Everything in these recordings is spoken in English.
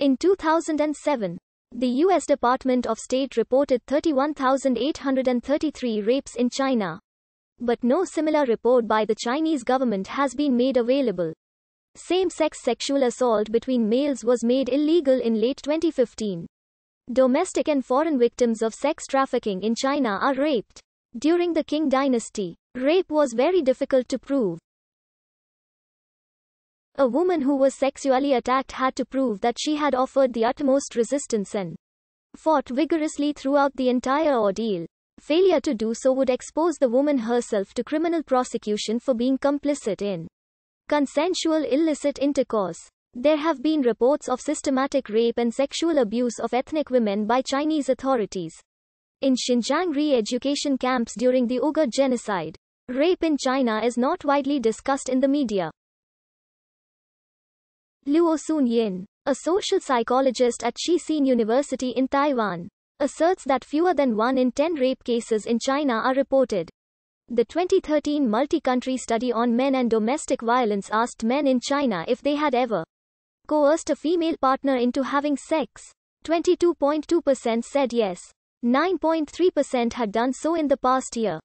In 2007, the U.S. Department of State reported 31,833 rapes in China. But no similar report by the Chinese government has been made available. Same sex sexual assault between males was made illegal in late 2015. Domestic and foreign victims of sex trafficking in China are raped. During the Qing dynasty, rape was very difficult to prove. A woman who was sexually attacked had to prove that she had offered the utmost resistance and fought vigorously throughout the entire ordeal. Failure to do so would expose the woman herself to criminal prosecution for being complicit in consensual illicit intercourse. There have been reports of systematic rape and sexual abuse of ethnic women by Chinese authorities. In Xinjiang re-education camps during the Uyghur genocide, rape in China is not widely discussed in the media. Luo Sun Yin, a social psychologist at Shisin University in Taiwan, asserts that fewer than 1 in 10 rape cases in China are reported. The 2013 multi-country study on men and domestic violence asked men in China if they had ever coerced a female partner into having sex. 22.2% said yes. 9.3% had done so in the past year.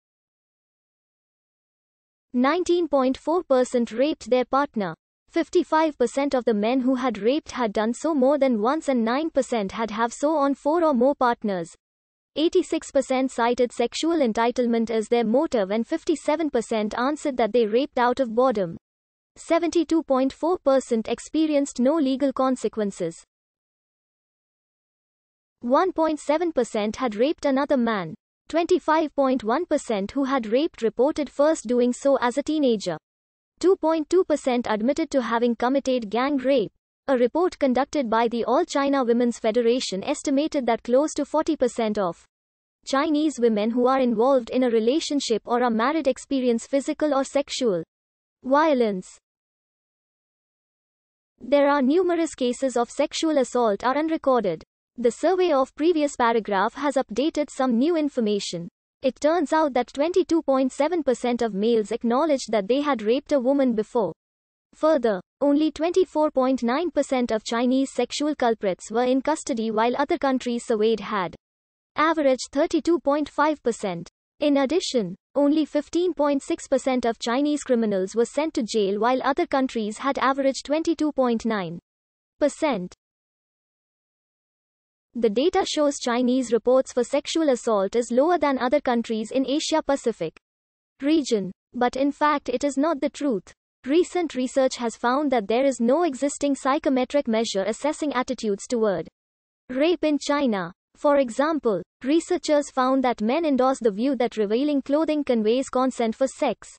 19.4% raped their partner. 55% of the men who had raped had done so more than once and 9% had have so on four or more partners. 86% cited sexual entitlement as their motive and 57% answered that they raped out of boredom. 72.4% experienced no legal consequences. 1.7% had raped another man. 25.1% who had raped reported first doing so as a teenager. 2.2% admitted to having committed gang rape. A report conducted by the All China Women's Federation estimated that close to 40% of Chinese women who are involved in a relationship or are married experience physical or sexual violence. There are numerous cases of sexual assault are unrecorded. The survey of previous paragraph has updated some new information. It turns out that 22.7% of males acknowledged that they had raped a woman before. Further, only 24.9% of Chinese sexual culprits were in custody while other countries surveyed had averaged 32.5%. In addition, only 15.6% of Chinese criminals were sent to jail while other countries had averaged 22.9%. The data shows Chinese reports for sexual assault is lower than other countries in Asia Pacific region. But in fact, it is not the truth. Recent research has found that there is no existing psychometric measure assessing attitudes toward rape in China. For example, researchers found that men endorse the view that revealing clothing conveys consent for sex.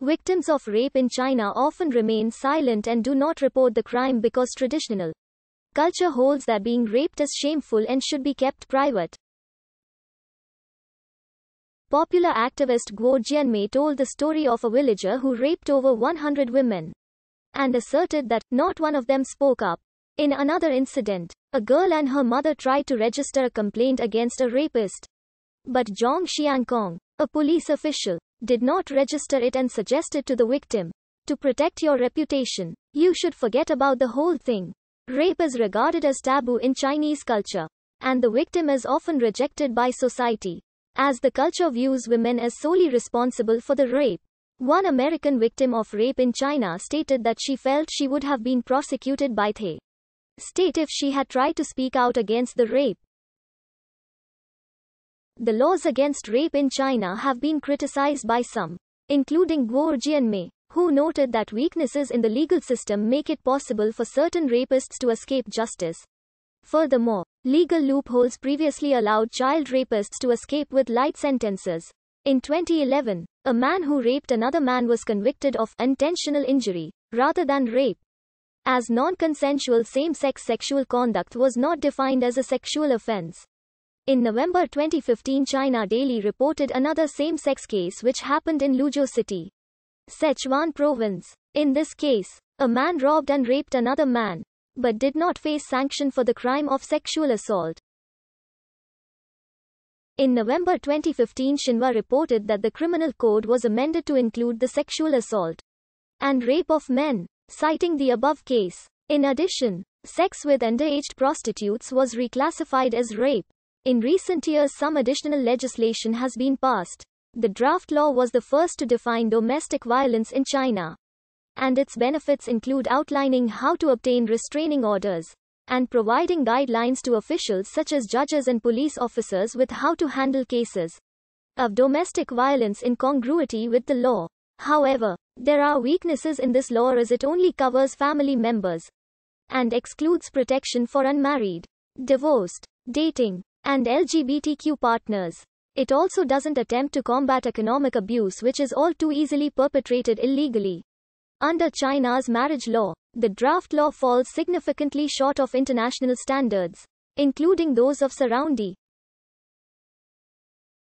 Victims of rape in China often remain silent and do not report the crime because traditional Culture holds that being raped is shameful and should be kept private. Popular activist Guo Jianmei told the story of a villager who raped over 100 women and asserted that not one of them spoke up. In another incident, a girl and her mother tried to register a complaint against a rapist. But Zhong Xiangkong, a police official, did not register it and suggested to the victim, to protect your reputation, you should forget about the whole thing. Rape is regarded as taboo in Chinese culture. And the victim is often rejected by society. As the culture views women as solely responsible for the rape. One American victim of rape in China stated that she felt she would have been prosecuted by the state if she had tried to speak out against the rape. The laws against rape in China have been criticized by some, including Guo Jianmei, who noted that weaknesses in the legal system make it possible for certain rapists to escape justice. Furthermore, legal loopholes previously allowed child rapists to escape with light sentences. In 2011, a man who raped another man was convicted of intentional injury rather than rape. As non consensual same sex sexual conduct was not defined as a sexual offense. In November 2015, China Daily reported another same sex case which happened in Luzhou City. Sichuan province. In this case, a man robbed and raped another man, but did not face sanction for the crime of sexual assault. In November 2015, Shinhwa reported that the criminal code was amended to include the sexual assault and rape of men, citing the above case. In addition, sex with underage prostitutes was reclassified as rape. In recent years, some additional legislation has been passed. The draft law was the first to define domestic violence in China. And its benefits include outlining how to obtain restraining orders and providing guidelines to officials such as judges and police officers with how to handle cases of domestic violence in congruity with the law. However, there are weaknesses in this law as it only covers family members and excludes protection for unmarried, divorced, dating, and LGBTQ partners. It also doesn't attempt to combat economic abuse which is all too easily perpetrated illegally. Under China's marriage law, the draft law falls significantly short of international standards, including those of Surroundi,